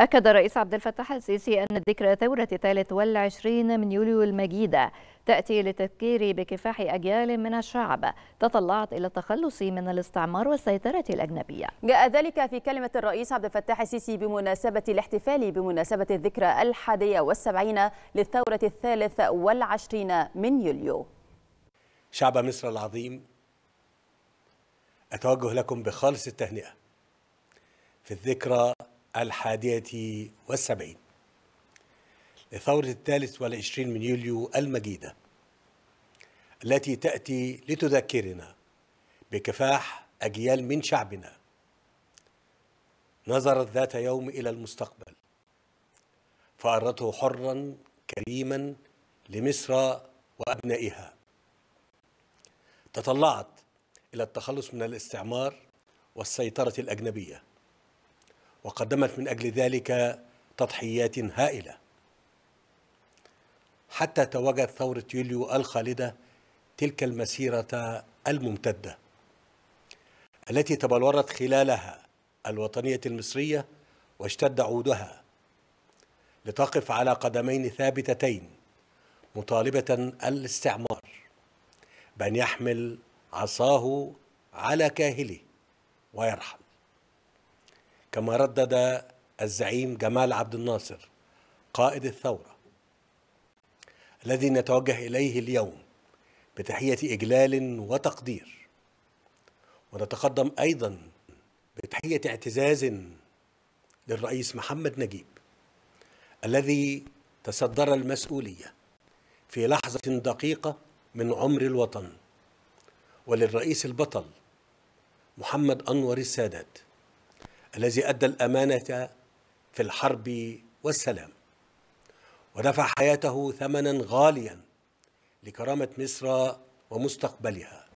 أكد الرئيس عبد الفتاح السيسي أن ذكرى ثورة 23 من يوليو المجيدة تأتي للتذكير بكفاح أجيال من الشعب تطلعت إلى التخلص من الاستعمار والسيطرة الأجنبية جاء ذلك في كلمة الرئيس عبد الفتاح السيسي بمناسبة الاحتفال بمناسبة الذكرى الحادية والسبعين للثورة الثالث والعشرين من يوليو شعب مصر العظيم أتوجه لكم بخالص التهنئة في الذكرى الحادية والسبعين لثورة الثالث والعشرين من يوليو المجيدة التي تأتي لتذكرنا بكفاح أجيال من شعبنا نظرت ذات يوم إلى المستقبل فأرته حرا كريما لمصر وأبنائها تطلعت إلى التخلص من الاستعمار والسيطرة الأجنبية وقدمت من أجل ذلك تضحيات هائلة حتى تواجد ثورة يوليو الخالدة تلك المسيرة الممتدة التي تبلورت خلالها الوطنية المصرية واشتد عودها لتقف على قدمين ثابتتين مطالبة الاستعمار بأن يحمل عصاه على كاهله ويرحل كما ردد الزعيم جمال عبد الناصر قائد الثورة الذي نتوجه إليه اليوم بتحية إجلال وتقدير ونتقدم أيضا بتحية اعتزاز للرئيس محمد نجيب الذي تصدر المسؤولية في لحظة دقيقة من عمر الوطن وللرئيس البطل محمد أنور السادات الذي أدى الأمانة في الحرب والسلام ودفع حياته ثمنا غاليا لكرامة مصر ومستقبلها